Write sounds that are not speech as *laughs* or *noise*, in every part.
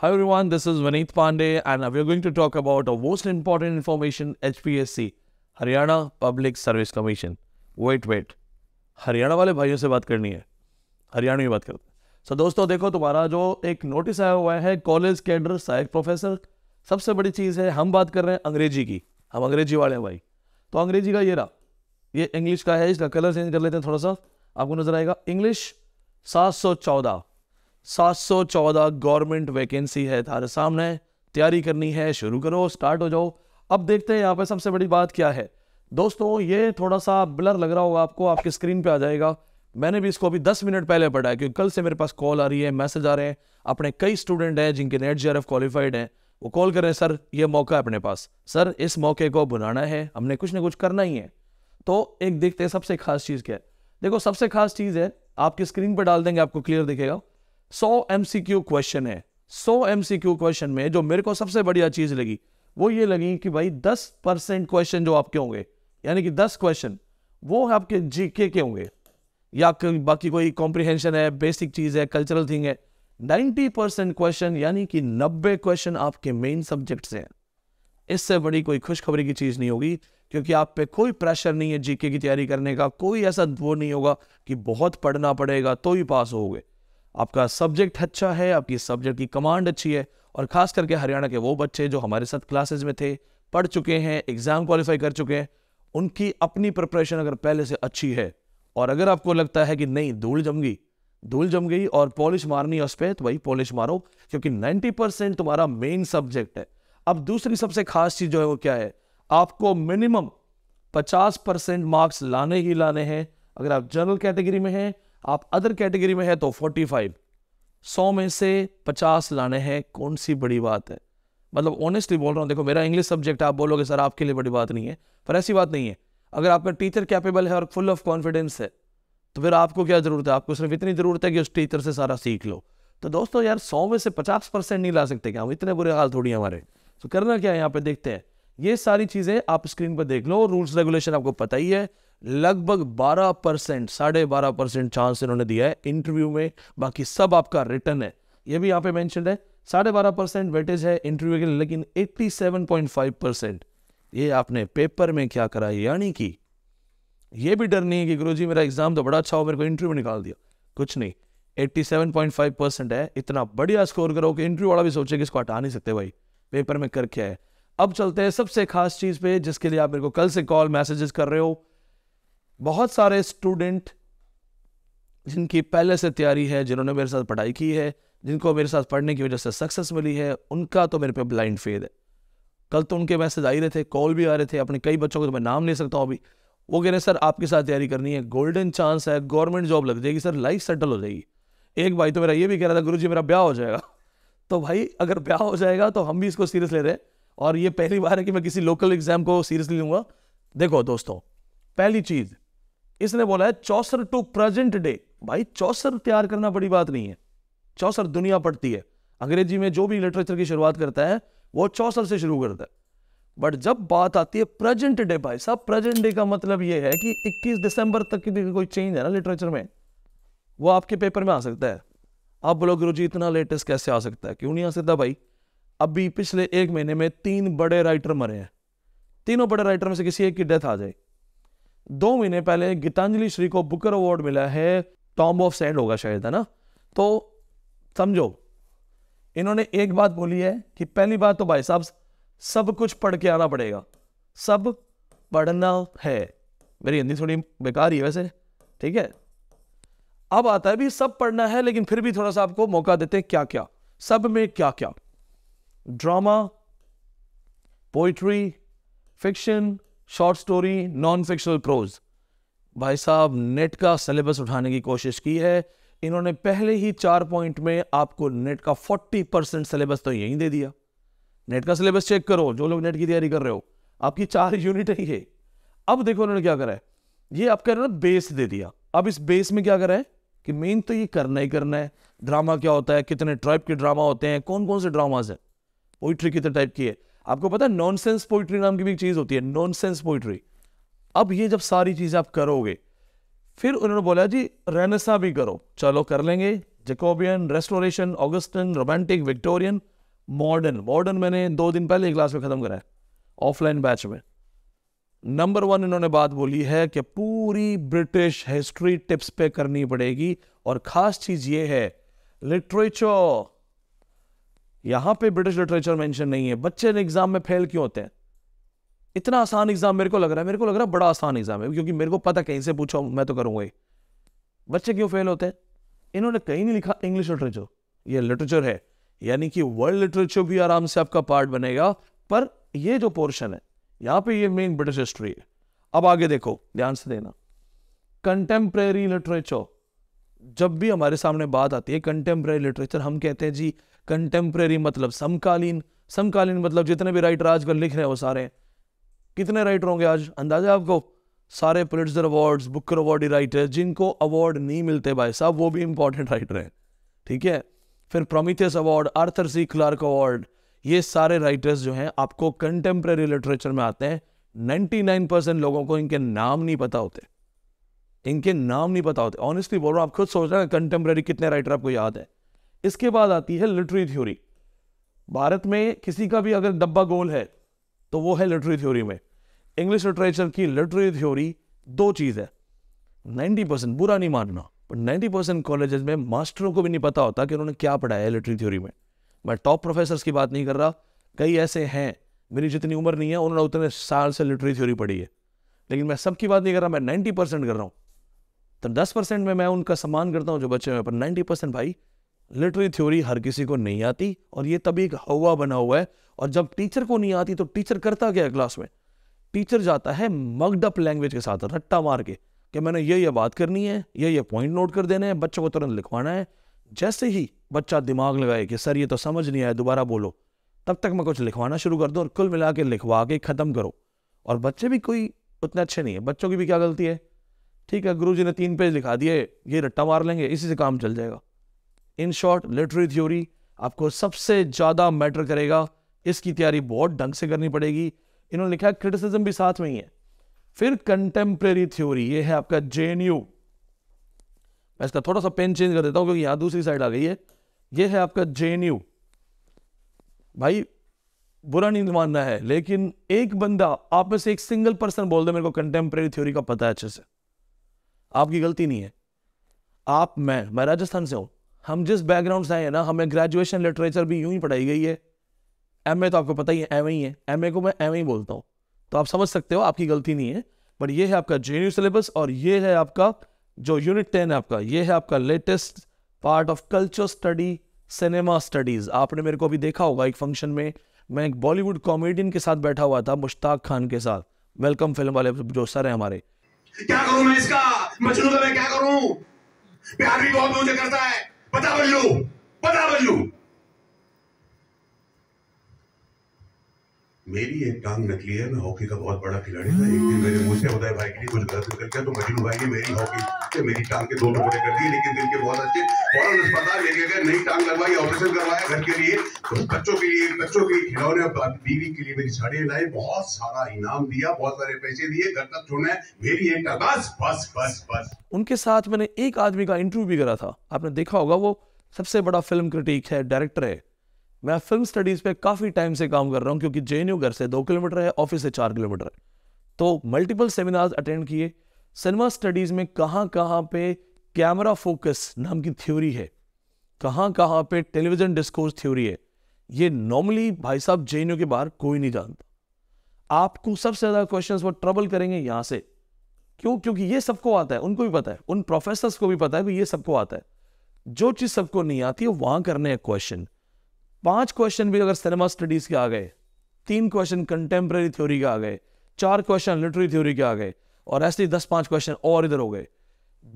Hi everyone, this is Vineet Pandey and we are going to talk about a most important information HPSC, Haryana public service commission wait wait Haryana वाले भाइयों से बात करनी है हरियाणा में बात करते हैं सो दोस्तों देखो तुम्हारा जो एक नोटिस आया हुआ है कॉलेज कैडर सहायक प्रोफेसर सबसे बड़ी चीज़ है हम बात कर रहे हैं अंग्रेजी की हम अंग्रेजी वाले हैं भाई तो अंग्रेजी का ये रहा ये इंग्लिश का है इसका कलर चेंज कर लेते हैं थोड़ा सा आपको नजर आएगा इंग्लिश सात सौ चौदह 714 गवर्नमेंट वैकेंसी है तुम्हारे सामने तैयारी करनी है शुरू करो स्टार्ट हो जाओ अब देखते हैं यहाँ पे सबसे बड़ी बात क्या है दोस्तों ये थोड़ा सा ब्लर लग रहा होगा आपको आपके स्क्रीन पे आ जाएगा मैंने भी इसको अभी 10 मिनट पहले पढ़ा है क्योंकि कल से मेरे पास कॉल आ रही है मैसेज आ रहे हैं अपने कई स्टूडेंट हैं जिनके नेट जी क्वालिफाइड हैं वो कॉल कर रहे हैं सर ये मौका है अपने पास सर इस मौके को बुलाना है हमने कुछ ना कुछ करना ही है तो एक देखते हैं सबसे खास चीज़ क्या है देखो सबसे खास चीज़ है आपकी स्क्रीन पर डाल देंगे आपको क्लियर दिखेगा सौ एम क्वेश्चन है सौ एम क्वेश्चन में जो मेरे को सबसे बढ़िया चीज लगी वो ये लगी कि भाई दस परसेंट क्वेश्चन जो आपके होंगे यानी कि दस क्वेश्चन वो आपके जीके के होंगे या बाकी कोई कॉम्प्रिहेंशन है बेसिक चीज है कल्चरल थिंग है नाइन्टी परसेंट क्वेश्चन यानी कि नब्बे क्वेश्चन आपके मेन सब्जेक्ट से हैं इससे बड़ी कोई खुशखबरी की चीज़ नहीं होगी क्योंकि आप पे कोई प्रेशर नहीं है जीके की तैयारी करने का कोई ऐसा वो नहीं होगा कि बहुत पढ़ना पड़ेगा तो ही पास होगे आपका सब्जेक्ट अच्छा है आपकी सब्जेक्ट की कमांड अच्छी है और खास करके हरियाणा के वो बच्चे जो हमारे साथ क्लासेज में थे पढ़ चुके हैं एग्जाम क्वालिफाई कर चुके हैं उनकी अपनी प्रिपरेशन अगर पहले से अच्छी है और अगर आपको लगता है कि नहीं धूल जम गई धूल जम गई और पॉलिश मारनी है उस पर तो भाई पॉलिश मारो क्योंकि 90 परसेंट तुम्हारा मेन सब्जेक्ट है अब दूसरी सबसे खास चीज जो है वो क्या है आपको मिनिमम 50 परसेंट मार्क्स लाने ही लाने हैं अगर आप जनरल कैटेगरी में हैं आप अदर कैटेगरी में है तो 45 सौ में से 50 लाने हैं कौन सी बड़ी बात है मतलब ऑनेस्टली बोल रहा हूँ देखो मेरा इंग्लिश सब्जेक्ट आप बोलोगे सर आपके लिए बड़ी बात नहीं है पर ऐसी बात नहीं है अगर आपका टीचर कैपेबल है और फुल ऑफ कॉन्फिडेंस है तो फिर आपको क्या ज़रूरत है आपको सिर्फ इतनी ज़रूरत है कि उस टीचर से सारा सीख लो तो दोस्तों यार सौ में से पचास परसेंट नहीं ला सकते क्या हम इतने बुरे हाल थोड़ी हमारे तो करना क्या है यहाँ पे देखते हैं ये सारी चीज़ें आप स्क्रीन पर देख लो रूल्स रेगुलेशन आपको पता ही है लगभग 12 परसेंट साढ़े बारह परसेंट चांस इन्होंने दिया है इंटरव्यू में बाकी सब आपका रिटर्न है ये भी यहाँ पे मैंशन है साढ़े बारह परसेंट वेटेज है इंटरव्यू के लिए लेकिन 87.5 परसेंट ये आपने पेपर में क्या करा यानी कि ये भी डर नहीं है कि गुरु मेरा एग्जाम तो बड़ा अच्छा हो मेरे को इंटरव्यू निकाल दिया कुछ नहीं 87.5 परसेंट है इतना बढ़िया स्कोर करो कि इंटरव्यू वाला भी सोचे कि इसको हटा नहीं सकते भाई पेपर में करके आए अब चलते हैं सबसे खास चीज़ पे जिसके लिए आप मेरे को कल से कॉल मैसेजेस कर रहे हो बहुत सारे स्टूडेंट जिनकी पहले से तैयारी है जिन्होंने मेरे साथ पढ़ाई की है जिनको मेरे साथ पढ़ने की वजह से सक्सेस मिली है उनका तो मेरे पे ब्लाइंड फेद है कल तो उनके मैसेज आ ही रहे थे कॉल भी आ रहे थे अपने कई बच्चों को तो मैं नाम ले सकता हूँ अभी वो कह रहे हैं सर आपके साथ तैयारी करनी है गोल्डन चांस है गवर्नमेंट जॉब लग जाएगी सर लाइफ सेटल हो जाएगी एक भाई तो मेरा ये भी कह रहा था गुरु जी मेरा ब्याह हो जाएगा *laughs* तो भाई अगर ब्याह हो जाएगा तो हम भी इसको सीरियस ले रहे हैं और ये पहली बार है कि मैं किसी लोकल एग्जाम को सीरियसली लूँगा देखो दोस्तों पहली चीज़ इसने बोला है चौसर टू प्रेजेंट डे भाई चौसर तैयार करना बड़ी बात नहीं है चौसर दुनिया पढ़ती है अंग्रेजी में जो भी लिटरेचर की शुरुआत करता है वो चौसर से शुरू करता है बट जब बात आती है प्रेजेंट डे भाई साहब प्रेजेंट डे का मतलब ये है कि 21 दिसंबर तक की कोई चेंज है ना लिटरेचर में वो आपके पेपर में आ सकता है आप बोलो गुरु जी इतना लेटेस्ट कैसे आ सकता है क्यों नहीं आ सकता भाई अभी पिछले एक महीने में तीन बड़े राइटर मरे हैं तीनों बड़े राइटर में से किसी एक की डेथ आ जाए दो महीने पहले गीतांजलि श्री को बुकर अवार्ड मिला है टॉम ऑफ सैंड होगा शायद है ना तो समझो इन्होंने एक बात बोली है कि पहली बात तो भाई साहब सब कुछ पढ़ के आना पड़ेगा सब पढ़ना है मेरी हिंदी थोड़ी बेकार ही है वैसे ठीक है अब आता है भी सब पढ़ना है लेकिन फिर भी थोड़ा सा आपको मौका देते हैं क्या क्या सब में क्या क्या drama poetry fiction short story non fictional prose भाई साहब नेट का सिलेबस उठाने की कोशिश की है इन्होंने पहले ही चार पॉइंट में आपको नेट का फोर्टी परसेंट सिलेबस तो यहीं दे दिया नेट का सिलेबस चेक करो जो लोग नेट की तैयारी कर रहे हो आपकी चार यूनिट है ये अब देखो उन्होंने क्या करा है ये रहे ना बेस दे दिया अब इस बेस में क्या करा है कि मेन तो ये करना ही करना है ड्रामा क्या होता है कितने टाइप के ड्रामा होते हैं कौन कौन से ड्रामाज हैं पोइट्री कितने टाइप की है आपको पता है नॉनसेंस पोइट्री नाम की भी एक चीज़ होती है नॉनसेंस पोइट्री अब ये जब सारी चीज़ें आप करोगे फिर उन्होंने बोला जी रेनेसा भी करो चलो कर लेंगे Jacobean restoration Augustan romantic Victorian modern modern मैंने दो दिन पहले क्लास में ख़त्म है ऑफलाइन बैच में नंबर वन इन्होंने बात बोली है कि पूरी ब्रिटिश हिस्ट्री टिप्स पे करनी पड़ेगी और ख़ास चीज़ ये है लिटरेचर यहां पे ब्रिटिश लिटरेचर मेंशन नहीं है बच्चे एग्जाम में फेल क्यों होते हैं इतना आसान एग्जाम मेरे को लग रहा है मेरे को लग रहा है बड़ा आसान एग्जाम है क्योंकि मेरे को पता कहीं से पूछो मैं तो करूंगा बच्चे क्यों फेल होते हैं इन्होंने कहीं नहीं लिखा इंग्लिश लिटरेचर ये लिटरेचर है यानी कि वर्ल्ड लिटरेचर भी आराम से आपका पार्ट बनेगा पर ये जो पोर्शन है यहां पे ये मेन ब्रिटिश हिस्ट्री है अब आगे देखो ध्यान से देना कंटेम्प्रेरी लिटरेचर जब भी हमारे सामने बात आती है कंटेम्प्रेरी लिटरेचर हम कहते हैं जी कंटेम्प्रेरी मतलब समकालीन समकालीन मतलब जितने भी राइटर आजकल लिख रहे हैं वो सारे कितने राइटर होंगे आज अंदाजा आपको सारे Pulitzer awards Booker awardee writer जिनको अवार्ड नहीं मिलते भाई साहब वो भी इंपॉर्टेंट राइटर हैं ठीक है फिर Prometheus award Arthur C Clarke award ये सारे राइटर्स जो हैं आपको कंटेम्प्रेरी लिटरेचर में आते हैं 99 परसेंट लोगों को इनके नाम नहीं पता होते इनके नाम नहीं पता होते ऑनेस्टली बोल रहा हूँ आप खुद सोच रहे हैं कंटेम्प्रेरी कितने राइटर आपको याद है इसके बाद आती है लिटरी थ्योरी भारत में किसी का भी अगर डब्बा गोल है तो वो है लिटरी थ्योरी में इंग्लिश लिटरेचर की लिटरी थ्योरी दो चीज़ है नाइन्टी परसेंट बुरा नहीं मानना पर नाइन्टी परसेंट कॉलेजेस में मास्टरों को भी नहीं पता होता कि उन्होंने क्या पढ़ाया है लिटरी थ्योरी में मैं टॉप प्रोफेसर की बात नहीं कर रहा कई ऐसे हैं मेरी जितनी उम्र नहीं है उन्होंने उतने साल से लिटरी थ्योरी पढ़ी है लेकिन मैं सबकी बात नहीं कर रहा मैं नाइन्टी परसेंट कर रहा हूँ तो दस परसेंट में मैं उनका सम्मान करता हूँ जो बच्चे में पर नाइन्टी परसेंट भाई लिटरेरी थ्योरी हर किसी को नहीं आती और ये तभी एक हवा बना हुआ है और जब टीचर को नहीं आती तो टीचर करता क्या है क्लास में टीचर जाता है मगडअप लैंग्वेज के साथ रट्टा मार के कि मैंने ये ये बात करनी है ये ये पॉइंट नोट कर देने हैं बच्चों को तुरंत लिखवाना है जैसे ही बच्चा दिमाग लगाए कि सर ये तो समझ नहीं आया दोबारा बोलो तब तक मैं कुछ लिखवाना शुरू कर दूँ और कुल मिला के लिखवा के ख़त्म करो और बच्चे भी कोई उतने अच्छे नहीं है बच्चों की भी क्या गलती है ठीक है गुरु जी ने तीन पेज लिखा दिए ये रट्टा मार लेंगे इसी से काम चल जाएगा इन शॉर्ट लिटरेरी थ्योरी आपको सबसे ज़्यादा मैटर करेगा इसकी तैयारी बहुत ढंग से करनी पड़ेगी इन्होंने लिखा है क्रिटिसिज्म भी साथ में ही है फिर कंटेम्प्रेरी थ्योरी ये है आपका जे मैं इसका थोड़ा सा पेन चेंज कर देता हूँ क्योंकि यहाँ दूसरी साइड आ गई है ये है आपका जे भाई बुरा नहीं मानना है लेकिन एक बंदा आप में से एक सिंगल पर्सन बोल दे मेरे को कंटेम्प्रेरी थ्योरी का पता है अच्छे से आपकी गलती नहीं है आप मैं मैं राजस्थान से हूँ हम जिस बैकग्राउंड से आए हैं ना हमें ग्रेजुएशन लिटरेचर भी यूं ही पढ़ाई गई है एम तो आपको पता ही है एम ही है एम को मैं एम ही बोलता हूँ तो आप समझ सकते हो आपकी गलती नहीं है बट ये है आपका जे सिलेबस और ये है आपका जो यूनिट टेन है आपका ये है आपका latest part of culture study cinema studies आपने मेरे को अभी देखा होगा एक फंक्शन में मैं एक बॉलीवुड कॉमेडियन के साथ बैठा हुआ था मुश्ताक खान के साथ वेलकम फिल्म वाले जो सर है हमारे क्या करूं मैं इसका मजनू का मैं क्या करूं प्यार भी बहुत मुझे करता है Bataawal yow Bataawal yow. मेरी एक टांग नकली है मैं हॉकी का बहुत बड़ा खिलाड़ी था एक दिन मेरे मुंह से होता है भाई के लिए कुछ गलत निकल गया तो मजनू भाई ने मेरी हॉकी से मेरी टांग के दो टुकड़े कर दिए लेकिन दिल के बहुत अच्छे फौरन अच्छा अस्पताल लेके गए नई टांग लगवाई ऑपरेशन करवाया घर के लिए तो बच्चों के लिए बच्चों के लिए खिलौने बीवी के लिए मेरी साड़ी लाए बहुत सारा इनाम दिया बहुत सारे पैसे दिए घर तक छोड़ना है मेरी एक टांग बस बस बस बस उनके साथ मैंने एक आदमी का इंटरव्यू भी करा था आपने देखा होगा वो सबसे बड़ा फिल्म क्रिटिक है डायरेक्टर है मैं फिल्म स्टडीज़ पे काफ़ी टाइम से काम कर रहा हूँ क्योंकि जे घर से दो किलोमीटर है ऑफिस से चार किलोमीटर है तो मल्टीपल सेमिनार्स अटेंड किए सिनेमा स्टडीज़ में कहाँ कहाँ पे कैमरा फोकस नाम की थ्योरी है कहाँ कहाँ पे टेलीविज़न डिस्कोर्स थ्योरी है ये नॉर्मली भाई साहब जे के बाहर कोई नहीं जानता आपको सबसे ज़्यादा क्वेश्चन वो ट्रबल करेंगे यहाँ से क्यों क्योंकि ये सबको आता है उनको भी पता है उन प्रोफेसर को भी पता है कि ये सबको आता है जो चीज़ सबको नहीं आती है वहां करने हैं क्वेश्चन पांच क्वेश्चन भी अगर सिनेमा स्टडीज के आ गए तीन क्वेश्चन कंटेम्प्रेरी थ्योरी के आ गए चार क्वेश्चन लिटरी थ्योरी के आ गए और ऐसे ही दस पांच क्वेश्चन और इधर हो गए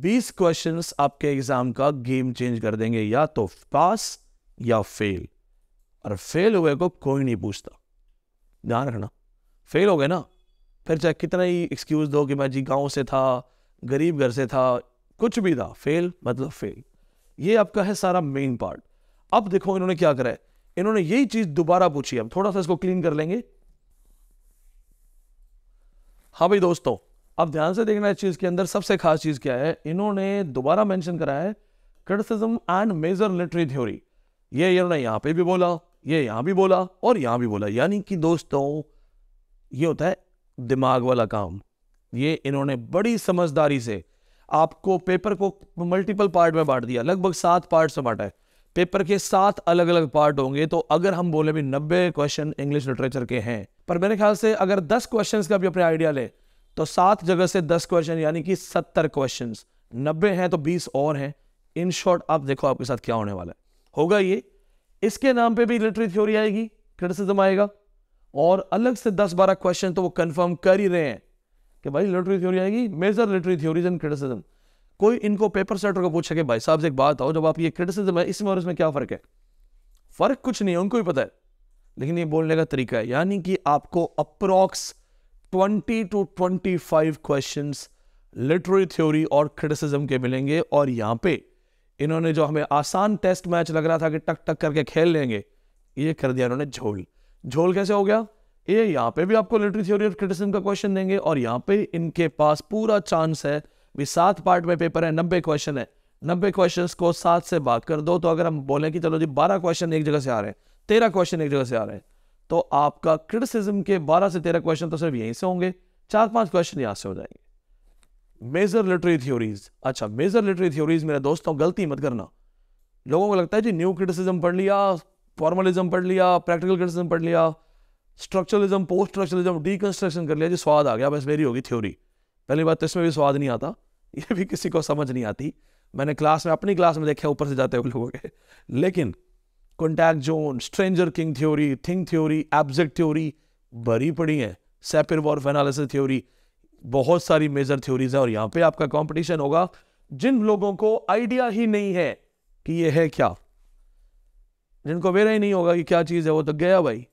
बीस क्वेश्चन आपके एग्जाम का गेम चेंज कर देंगे या तो पास या फेल और फेल हुए को कोई नहीं पूछता ध्यान रखना फेल हो गए ना फिर चाहे कितना ही एक्सक्यूज दो कि मैं जी गांव से था गरीब घर से था कुछ भी था फेल मतलब फेल ये आपका है सारा मेन पार्ट अब देखो इन्होंने क्या करा है इन्होंने यही चीज दोबारा पूछी हम थोड़ा सा इसको क्लीन कर लेंगे हाँ भाई दोस्तों अब ध्यान से देखना इस चीज के अंदर सबसे खास चीज क्या है इन्होंने दोबारा मेंशन कराया है criticism and major literary theory ये इन्होंने यहां पे भी बोला ये यहां भी बोला और यहां भी बोला यानी कि दोस्तों ये होता है दिमाग वाला काम ये इन्होंने बड़ी समझदारी से आपको पेपर को मल्टीपल पार्ट में बांट दिया लगभग सात पार्ट में बांटा है पेपर के सात अलग अलग पार्ट होंगे तो अगर हम बोले भी नब्बे क्वेश्चन इंग्लिश लिटरेचर के हैं पर मेरे ख्याल से अगर दस क्वेश्चन का भी अपने आइडिया ले तो सात जगह से दस क्वेश्चन यानी कि सत्तर क्वेश्चन नब्बे हैं तो बीस और हैं इन शॉर्ट आप देखो आपके साथ क्या होने वाला है होगा ये इसके नाम पे भी लिटरी थ्योरी आएगी क्रिटिसिज्म आएगा और अलग से दस बारह क्वेश्चन तो वो कंफर्म कर ही रहे हैं कि भाई लिटरी थ्योरी आएगी major literary theories and criticism कोई इनको पेपर सेटर को पूछे कि भाई साहब एक बात आओ जब आप ये क्रिटिसिज्म है इसमें और इसमें क्या फ़र्क है फ़र्क कुछ नहीं है उनको भी पता है लेकिन ये बोलने का तरीका है यानी कि आपको approx twenty two twenty five question literary theory और क्रिटिसिज्म के मिलेंगे और यहाँ पे इन्होंने जो हमें आसान टेस्ट मैच लग रहा था कि टक टक करके खेल लेंगे ये कर दिया इन्होंने झोल झोल कैसे हो गया ये यहाँ पे भी आपको लिटरेरी थ्योरी और क्रिटिसिज्म का क्वेश्चन देंगे और यहाँ पे इनके पास पूरा चांस है भी सात पार्ट में पेपर है नब्बे क्वेश्चन है नब्बे क्वेश्चन को सात से भाग कर दो तो अगर हम बोलें कि चलो जी बारह क्वेश्चन एक जगह से आ रहे हैं तेरह क्वेश्चन एक जगह से आ रहे हैं तो आपका क्रिटिसिज्म के बारह से तेरह क्वेश्चन तो सिर्फ यहीं से होंगे चार पांच क्वेश्चन यहाँ से हो जाएंगे मेजर लिटरेरी थ्योरीज अच्छा मेजर लिटरेरी थ्योरीज मेरे दोस्तों गलती मत करना लोगों को लगता है जी न्यू क्रिटिसिज्म पढ़ लिया फॉर्मलिज्म पढ़ लिया प्रैक्टिकल क्रिटिसिज्म पढ़ लिया स्ट्रक्चरलिज्म पोस्ट स्ट्रक्चरलिज्म डीकंस्ट्रक्शन कर लिया जी स्वाद आ गया बस मेरी होगी थ्योरी पहली बात तो इसमें भी स्वाद नहीं आता ये भी किसी को समझ नहीं आती मैंने क्लास में अपनी क्लास में देखा ऊपर से जाते हुए लोगों के लेकिन contact zone stranger king theory thing theory abject theory भरी पड़ी है सेपिर वॉर्फ एनालिसिस थ्योरी बहुत सारी मेजर थ्योरीज है और यहाँ पे आपका कॉम्पिटिशन होगा जिन लोगों को आइडिया ही नहीं है कि ये है क्या जिनको मेरा ही नहीं होगा कि क्या चीज़ है वो तो गया भाई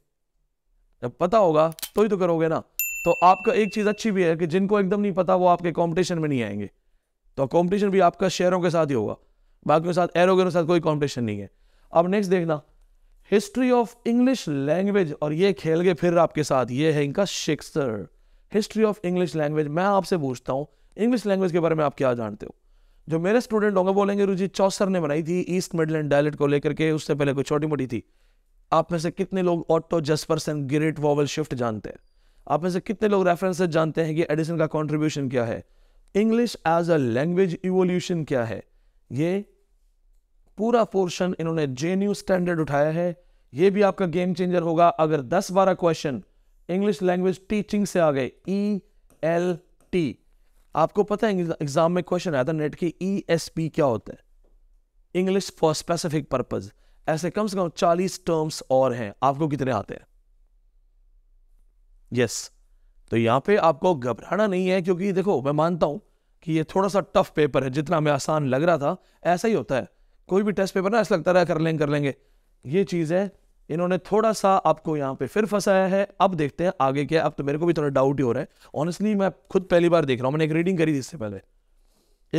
जब पता होगा तो ही तो करोगे ना तो आपका एक चीज़ अच्छी भी है कि जिनको एकदम नहीं पता वो आपके कॉम्पिटिशन में नहीं आएंगे तो कॉम्पिटिशन भी आपका शेयरों के साथ ही होगा बाकी के साथ एरो के साथ कोई कॉम्पिटिशन नहीं है अब नेक्स्ट देखना हिस्ट्री ऑफ इंग्लिश लैंग्वेज और ये खेल के फिर आपके साथ ये है इनका शेक्सर हिस्ट्री ऑफ इंग्लिश लैंग्वेज मैं आपसे पूछता हूँ इंग्लिश लैंग्वेज के बारे में आप क्या जानते हो जो मेरे स्टूडेंट होंगे बोलेंगे रुचि चौसर ने बनाई थी ईस्ट मिडलैंड डायलेट को लेकर के उससे पहले कोई छोटी मोटी थी आप में से कितने लोग Otto Jespersen great vowel shift जानते हैं आप में से कितने लोग रेफरेंस जानते हैं कि एडिसन का कॉन्ट्रीब्यूशन क्या है English as a language evolution क्या है ये पूरा पोर्शन इन्होंने जेन्यू स्टैंडर्ड उठाया है ये भी आपका गेम चेंजर होगा अगर दस बारह क्वेश्चन इंग्लिश लैंग्वेज टीचिंग से आ गए ई एल टी आपको पता है एग्जाम में क्वेश्चन आया था नेट की ई एस पी क्या होता है इंग्लिश फॉर स्पेसिफिक पर्पज ऐसे कम से कम चालीस टर्म्स और हैं आपको कितने आते हैं यस तो यहाँ पे आपको घबराना नहीं है क्योंकि देखो मैं मानता हूँ कि ये थोड़ा सा टफ पेपर है जितना हमें आसान लग रहा था ऐसा ही होता है कोई भी टेस्ट पेपर ना ऐसा लगता रहा कर लेंगे कर लेंगे ये चीज़ है इन्होंने थोड़ा सा आपको यहाँ पे फिर फंसाया है अब देखते हैं आगे क्या अब तो मेरे को भी थोड़ा डाउट ही हो रहा है ऑनेस्टली मैं खुद पहली बार देख रहा हूँ मैंने एक रीडिंग करी थी इससे पहले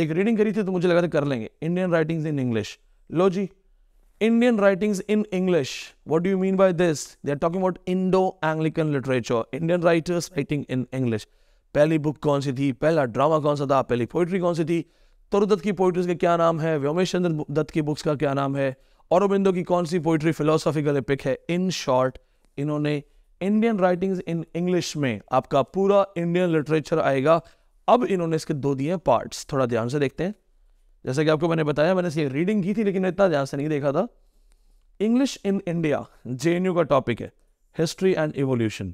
एक रीडिंग करी थी तो मुझे लगा था कर लेंगे इंडियन राइटिंग्स इन इंग्लिश लो जी Indian writings in English. What do you mean by this? They are talking about Indo-Anglican literature. Indian writers writing in English. पहली बुक कौन सी थी पहला ड्रामा कौन सा था पहली पोइट्री कौन सी थी तरुदत्त की पोइट्रीज का क्या नाम है व्योमेश चंद्र दत्त की बुक्स का क्या नाम है औरबिंदो की कौन सी पोइट्री फिलोसॉफिकल एपिक है इन शॉर्ट इन्होंने इंडियन राइटिंग्स इन इंग्लिश में आपका पूरा इंडियन लिटरेचर आएगा अब इन्होंने इसके दो दिए पार्ट्स थोड़ा ध्यान से देखते हैं जैसा कि आपको मैंने बताया मैंने इसकी रीडिंग की थी लेकिन इतना ध्यान से नहीं देखा था इंग्लिश इन इंडिया जे का टॉपिक है हिस्ट्री एंड एवोल्यूशन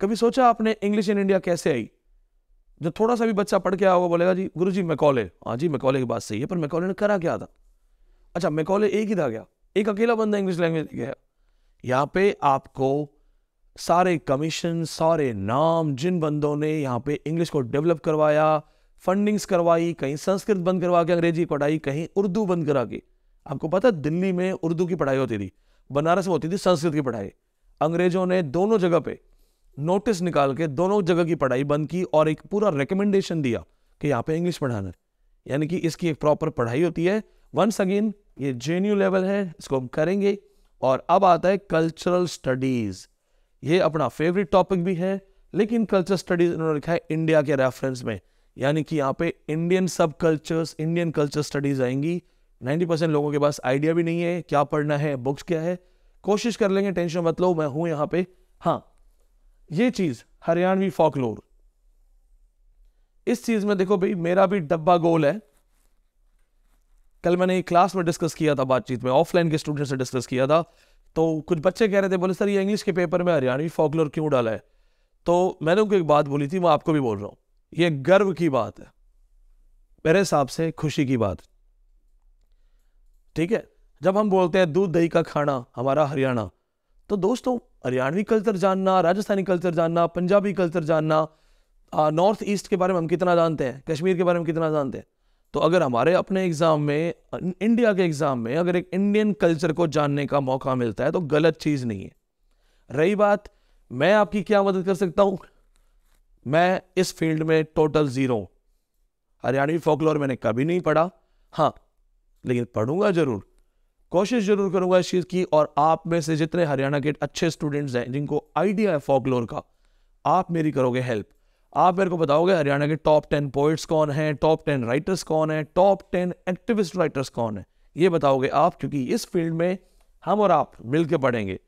कभी सोचा आपने इंग्लिश इन इंडिया कैसे आई जो थोड़ा सा भी बच्चा पढ़ के आया वो बोलेगा जी गुरु जी मैकॉले हाँ जी मैकॉले की बात सही है पर मैकॉले ने करा क्या था अच्छा मैकॉले एक ही था गया एक अकेला बंदा इंग्लिश लैंग्वेज गया यहाँ पे आपको सारे कमीशन सारे नाम जिन बंदों ने यहाँ पे इंग्लिश को डेवलप करवाया फंडिंग्स करवाई कहीं संस्कृत बंद करवा के अंग्रेजी पढ़ाई कहीं उर्दू बंद करा के आपको पता दिल्ली में उर्दू की पढ़ाई होती थी बनारस में होती थी संस्कृत की पढ़ाई अंग्रेजों ने दोनों जगह पे नोटिस निकाल के दोनों जगह की पढ़ाई बंद की और एक पूरा रिकमेंडेशन दिया कि यहाँ पे इंग्लिश पढ़ाना है यानी कि इसकी एक प्रॉपर पढ़ाई होती है वंस अगेन ये जे लेवल है इसको हम करेंगे और अब आता है कल्चरल स्टडीज ये अपना फेवरेट टॉपिक भी है लेकिन कल्चरल स्टडीज इन्होंने लिखा है इंडिया के रेफरेंस में यानी कि यहाँ पे इंडियन सब कल्चर्स इंडियन कल्चर स्टडीज आएंगी 90 परसेंट लोगों के पास आइडिया भी नहीं है क्या पढ़ना है बुक्स क्या है कोशिश कर लेंगे टेंशन मत लो मैं हूं यहाँ पे हाँ ये चीज हरियाणवी फॉकलोर इस चीज में देखो भाई मेरा भी डब्बा गोल है कल मैंने एक क्लास में डिस्कस किया था बातचीत में ऑफलाइन के स्टूडेंट से डिस्कस किया था तो कुछ बच्चे कह रहे थे बोले सर ये इंग्लिश के पेपर में हरियाणवी फॉकलोर क्यों डाला है तो मैंने उनको एक बात बोली थी मैं आपको भी बोल रहा हूँ ये गर्व की बात है मेरे हिसाब से खुशी की बात ठीक है जब हम बोलते हैं दूध दही का खाना हमारा हरियाणा तो दोस्तों हरियाणवी कल्चर जानना राजस्थानी कल्चर जानना पंजाबी कल्चर जानना नॉर्थ ईस्ट के बारे में हम कितना जानते हैं कश्मीर के बारे में कितना जानते हैं तो अगर हमारे अपने एग्जाम में इंडिया के एग्जाम में अगर एक इंडियन कल्चर को जानने का मौका मिलता है तो गलत चीज़ नहीं है रही बात मैं आपकी क्या मदद कर सकता हूँ मैं इस फील्ड में टोटल ज़ीरो हरियाणवी फोकलोर मैंने कभी नहीं पढ़ा हाँ लेकिन पढ़ूंगा ज़रूर कोशिश ज़रूर करूंगा इस चीज़ की और आप में से जितने हरियाणा के अच्छे स्टूडेंट्स हैं जिनको आइडिया है फोकलोर का आप मेरी करोगे हेल्प आप मेरे को बताओगे हरियाणा के टॉप टेन पोइट्स कौन हैं टॉप टेन राइटर्स कौन हैं टॉप टेन एक्टिविस्ट राइटर्स कौन हैं ये बताओगे आप क्योंकि इस फील्ड में हम और आप मिलकर पढ़ेंगे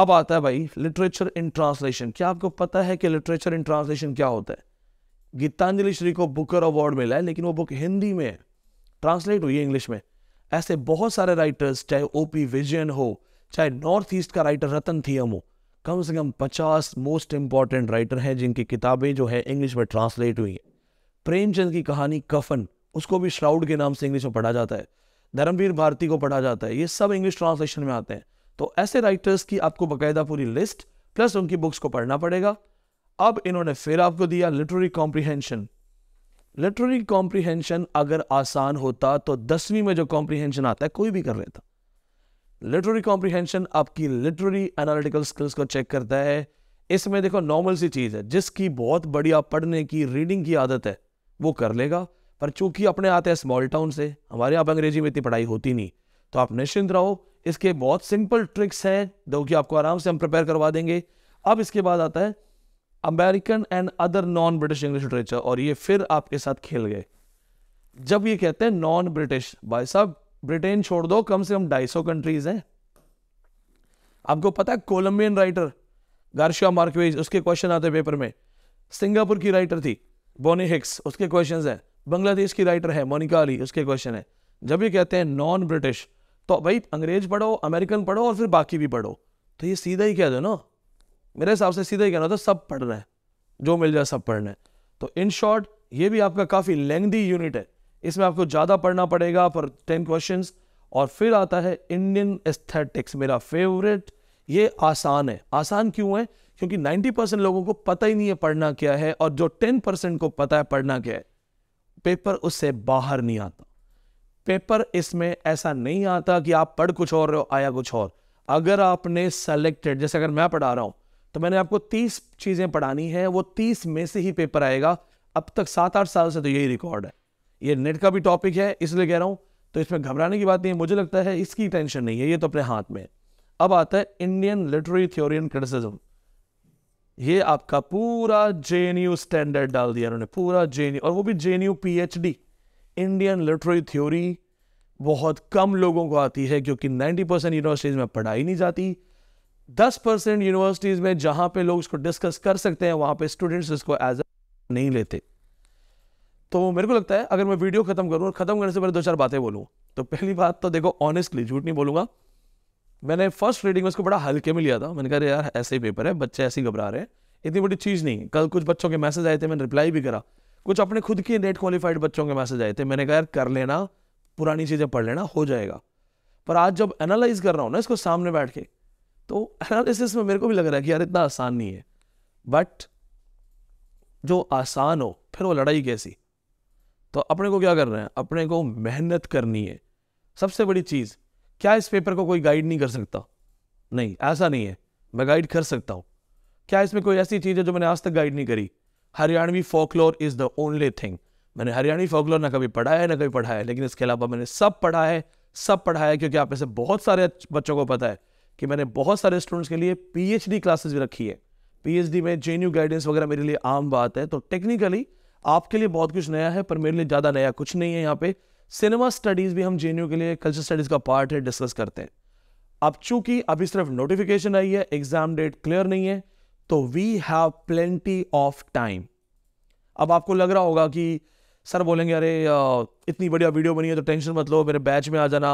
अब आता है भाई लिटरेचर इन ट्रांसलेशन क्या आपको पता है कि लिटरेचर इन ट्रांसलेशन क्या होता है गीतांजलि श्री को बुकर अवार्ड मिला है लेकिन वो बुक हिंदी में है ट्रांसलेट हुई है इंग्लिश में ऐसे बहुत सारे राइटर्स चाहे ओ पी विजयन हो चाहे नॉर्थ ईस्ट का राइटर रतन थियम हो कम से कम पचास मोस्ट इंपॉर्टेंट राइटर हैं जिनकी किताबें जो है इंग्लिश में ट्रांसलेट हुई हैं प्रेमचंद की कहानी कफन उसको भी श्राउड के नाम से इंग्लिश में पढ़ा जाता है धर्मवीर भारती को पढ़ा जाता है ये सब इंग्लिश ट्रांसलेशन में आते हैं तो ऐसे राइटर्स की आपको बकायदा पूरी लिस्ट प्लस उनकी बुक्स को पढ़ना पड़ेगा अब इन्होंने फिर आपको दिया लिटरेरी कॉम्प्रीहेंशन लिटरेरी कॉम्प्रीहेंशन अगर आसान होता तो दसवीं में जो कॉम्प्रीहेंशन आता है कोई भी कर लेता लिटरेरी कॉम्प्रीहेंशन आपकी लिटरेरी एनालिटिकल स्किल्स को चेक करता है इसमें देखो नॉर्मल सी चीज़ है जिसकी बहुत बढ़िया पढ़ने की रीडिंग की आदत है वो कर लेगा पर चूंकि अपने आते हैं स्मॉल टाउन से हमारे यहाँ अंग्रेजी में इतनी पढ़ाई होती नहीं तो आप निश्चिंत रहो इसके बहुत सिंपल ट्रिक्स हैं जो कि आपको आराम से हम प्रिपेयर करवा देंगे अब इसके बाद आता है American and other non British English literature और ये फिर आपके साथ खेल गए जब ये कहते हैं नॉन ब्रिटिश भाई साहब ब्रिटेन छोड़ दो कम से कम ढाई सौ कंट्रीज हैं आपको पता है कोलंबियन राइटर गार्शिया मार्कवेज उसके क्वेश्चन आते पेपर में सिंगापुर की राइटर थी बोनी हिक्स उसके क्वेश्चन हैं बांग्लादेश की राइटर है मोनिका अली उसके क्वेश्चन है जब ये कहते हैं नॉन ब्रिटिश तो भाई अंग्रेज पढ़ो अमेरिकन पढ़ो और फिर बाकी भी पढ़ो तो ये सीधा ही कह दो ना मेरे हिसाब से सीधा ही कहना तो सब पढ़ रहे हैं जो मिल जाए सब पढ़ रहे हैं तो इन शॉर्ट ये भी आपका काफ़ी लेंदी यूनिट है इसमें आपको ज़्यादा पढ़ना पड़ेगा फॉर टेन क्वेश्चन और फिर आता है इंडियन एस्थेटिक्स मेरा फेवरेट ये आसान है आसान क्यों है क्योंकि 90 परसेंट लोगों को पता ही नहीं है पढ़ना क्या है और जो 10 परसेंट को पता है पढ़ना क्या है पेपर उससे बाहर नहीं आता पेपर इसमें ऐसा नहीं आता कि आप पढ़ कुछ और आया कुछ और अगर आपने सेलेक्टेड जैसे अगर मैं पढ़ा रहा हूँ तो मैंने आपको तीस चीज़ें पढ़ानी है वो तीस में से ही पेपर आएगा अब तक सात आठ साल से तो यही रिकॉर्ड है ये नेट का भी टॉपिक है इसलिए कह रहा हूँ तो इसमें घबराने की बात नहीं है मुझे लगता है इसकी टेंशन नहीं है ये तो अपने हाथ में अब आता है Indian literary theory and criticism ये आपका पूरा जे स्टैंडर्ड डाल दिया उन्होंने पूरा जे और वो भी J N U P H D Indian literary theory बहुत कम लोगों को आती है क्योंकि 90 परसेंट यूनिवर्सिटीज़ में पढ़ाई नहीं जाती 10 परसेंट यूनिवर्सिटीज़ में जहाँ पे लोग इसको डिस्कस कर सकते हैं वहाँ पे स्टूडेंट्स इसको एज नहीं लेते तो मेरे को लगता है अगर मैं वीडियो ख़त्म करूँ और ख़त्म करने से पहले दो चार बातें बोलूँ तो पहली बात तो देखो ऑनेस्टली झूठ नहीं बोलूँगा मैंने फर्स्ट रीडिंग में इसको बड़ा हल्के में लिया था मैंने कहा यार ऐसे ही पेपर है बच्चे ऐसे ही घबरा रहे हैं इतनी बड़ी चीज़ नहीं कल कुछ बच्चों के मैसेज आए थे मैंने रिप्लाई भी करा कुछ अपने खुद के नेट क्वालिफाइड बच्चों के मैसेज आए थे मैंने कहा यार कर लेना पुरानी चीज़ें पढ़ लेना हो जाएगा पर आज जब एनालाइज कर रहा हूँ ना इसको सामने बैठ के तो एनालिसिस में मेरे को भी लग रहा है कि यार इतना आसान नहीं है बट जो आसान हो फिर वो लड़ाई कैसी तो अपने को क्या कर रहे हैं अपने को मेहनत करनी है सबसे बड़ी चीज़ क्या इस पेपर को कोई गाइड नहीं कर सकता नहीं ऐसा नहीं है मैं गाइड कर सकता हूँ क्या इसमें कोई ऐसी चीज़ है जो मैंने आज तक गाइड नहीं करी Haryanvi folklore is the only thing मैंने हरियाणवी फोकलोर ना कभी पढ़ा है ना कभी पढ़ा है लेकिन इसके अलावा मैंने सब पढ़ा है सब पढ़ा है क्योंकि आप में से बहुत सारे बच्चों को पता है कि मैंने बहुत सारे स्टूडेंट्स के लिए पीएचडी क्लासेस भी रखी है पीएचडी में जे गाइडेंस वगैरह मेरे लिए आम बात है तो टेक्निकली आपके लिए बहुत कुछ नया है पर मेरे लिए ज़्यादा नया कुछ नहीं है यहाँ पे सिनेमा स्टडीज़ भी हम जे के लिए कल्चर स्टडीज़ का पार्ट है डिस्कस करते हैं अब चूंकि अभी सिर्फ नोटिफिकेशन आई है एग्जाम डेट क्लियर नहीं है तो we have plenty of time अब आपको लग रहा होगा कि सर बोलेंगे अरे इतनी बढ़िया वीडियो बनी है तो टेंशन मत लो मेरे बैच में आ जाना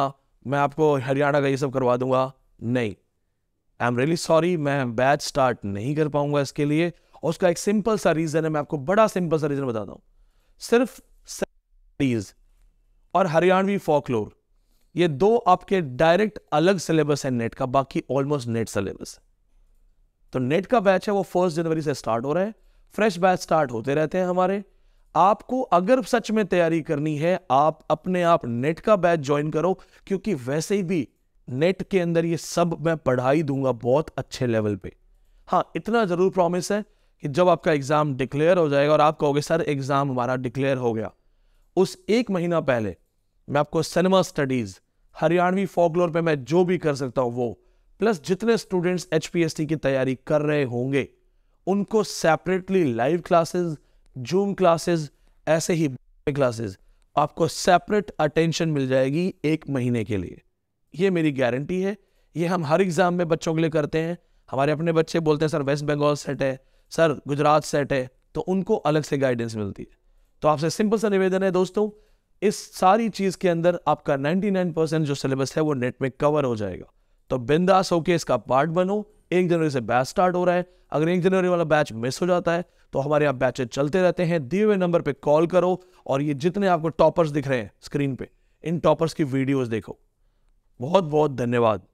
मैं आपको हरियाणा का ये सब करवा दूंगा नहीं आई एम रियली सॉरी मैं बैच स्टार्ट नहीं कर पाऊंगा इसके लिए और उसका एक सिंपल सा रीज़न है मैं आपको बड़ा सिंपल सा रीज़न बताता हूँ सिर्फ स्टडीज और हरियाणवी फोकलोर ये दो आपके डायरेक्ट अलग सिलेबस है नेट का बाकी ऑलमोस्ट नेट सिलेबस है तो नेट का बैच है वो फर्स्ट जनवरी से स्टार्ट हो रहा है फ्रेश बैच स्टार्ट होते रहते हैं हमारे आपको अगर सच में तैयारी करनी है आप अपने आप नेट का बैच ज्वाइन करो क्योंकि वैसे ही भी नेट के अंदर ये सब मैं पढ़ाई दूंगा बहुत अच्छे लेवल पे हाँ इतना ज़रूर प्रॉमिस है कि जब आपका एग्ज़ाम डिक्लेयर हो जाएगा और आप कहोगे सर एग्ज़ाम हमारा डिक्लेयर हो गया उस एक महीना पहले मैं आपको सिनेमा स्टडीज़ हरियाणवी फोकलोर पे मैं जो भी कर सकता हूँ वो प्लस जितने स्टूडेंट्स एच की तैयारी कर रहे होंगे उनको separately live classes zoom classes ऐसे ही क्लासेस आपको सेपरेट अटेंशन मिल जाएगी एक महीने के लिए ये मेरी गारंटी है ये हम हर एग्ज़ाम में बच्चों के लिए करते हैं हमारे अपने बच्चे बोलते हैं सर वेस्ट बंगाल सेट है सर गुजरात सेट है तो उनको अलग से गाइडेंस मिलती है तो आपसे सिंपल सा निवेदन है दोस्तों इस सारी चीज़ के अंदर आपका 99 परसेंट जो सिलेबस है वो नेट में कवर हो जाएगा तो बिंदास होके इसका पार्ट बनो एक जनवरी से बैच स्टार्ट हो रहा है अगर एक जनवरी वाला बैच मिस हो जाता है तो हमारे यहाँ बैचेज चलते रहते हैं दिए हुए नंबर पर कॉल करो और ये जितने आपको टॉपर्स दिख रहे हैं स्क्रीन पे इन टॉपर्स की वीडियोस देखो बहुत बहुत धन्यवाद